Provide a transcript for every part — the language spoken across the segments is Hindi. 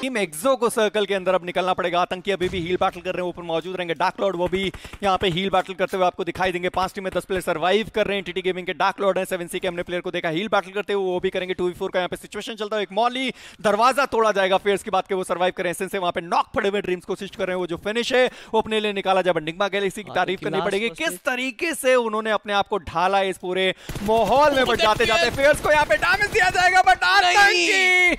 टीम एक्सो को सर्कल के अंदर अब निकलना पड़ेगा आतंकी अभी भी हील बैटल कर रहे हैं ऊपर मौजूद रहेंगे डार्क लॉर्ड वो भी यहाँ पे हील बैटल करते हुए आपको दिखाई देंगे पांच टीम में दस प्लेयर सर्वाइव कर रहे हैं टीटी गेमिंग के डार्क लॉर्ड है सेवन सी के हमने प्लेयर को देखा हील बैटल करते हुए वो भी करेंगे टू का यहाँ पे सिचुएशन चलता है एक मॉली दरवाजा तोड़ा जाएगा फेयर्स की बात के वो सर्वाइव करें एसेंस वहां पे नॉक पड़े हुए ड्रीम्स कोशिश कर रहे हैं वो जो फिनिश है वो अपने लिए निकाला जाए निगमा गैलेक्सी की हाँ, तारीफ करनी पड़ेगी किस तरीके से उन्होंने अपने आप को ढाला इस पूरे माहौल में बट जाते जाते फेयर्स को यहाँ पे डैमेज दिया जाएगा बट रही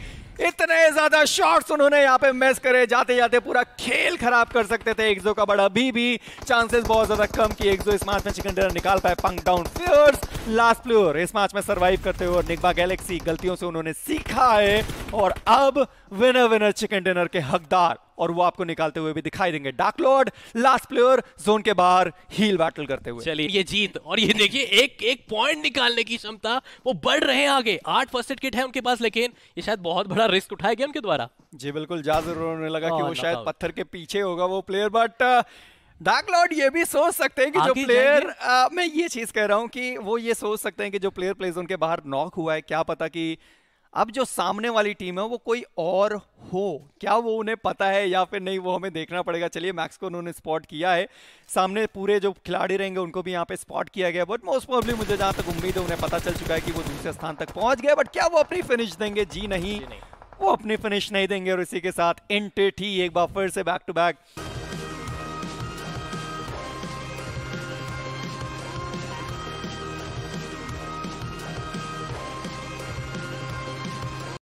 इतने ज्यादा शॉट्स उन्होंने यहाँ पे मिस करे जाते जाते पूरा खेल खराब कर सकते थे एक्सो का बट अभी भी चांसेस बहुत ज्यादा कम की एक्सो इस मैच में चिकन डिनर निकाल पाए punk down fierce last player इस मैच में सर्वाइव करते हुए निगबा गैलेक्सी गलतियों से उन्होंने सीखा है और अब विनर विनर चिकन डिनर के हकदार और वो आपको निकालते हुए भी दिखाई देंगे dark lord last player zone के बाहर हील बैटल करते हुए चलिए ये जीत और ये देखिए एक एक पॉइंट निकालने की क्षमता वो बढ़ रहे हैं आगे आठ फर्स्ट एड किट है उनके पास लेकिन ये शायद बहुत बड़ा रिस्क उठाया गया उनके द्वारा जी बिल्कुल जा जरूर होने लगा कि हाँ, वो शायद पत्थर के पीछे होगा वो प्लेयर बट डार्क लॉर्ड ये भी सोच सकते हैं कि जो प्लेयर आ, uh, मैं ये चीज कह रहा हूँ कि वो ये सोच सकते हैं कि जो प्लेयर प्ले उनके बाहर नॉक हुआ है क्या पता कि अब जो सामने वाली टीम है वो कोई और हो क्या वो उन्हें पता है या फिर नहीं वो हमें देखना पड़ेगा चलिए मैक्स को उन्होंने स्पॉट किया है सामने पूरे जो खिलाड़ी रहेंगे उनको भी यहाँ पे स्पॉट किया गया बट मोस्ट प्रॉब्लम मुझे जहाँ तक उम्मीद है उन्हें पता चल चुका है कि वो दूसरे स्थान तक पहुँच गए बट क्या वो अपनी फिनिश देंगे जी नहीं, जी नहीं। वो अपनी फिनिश नहीं देंगे और इसी के साथ इन एक बार फिर से बैक टू बैक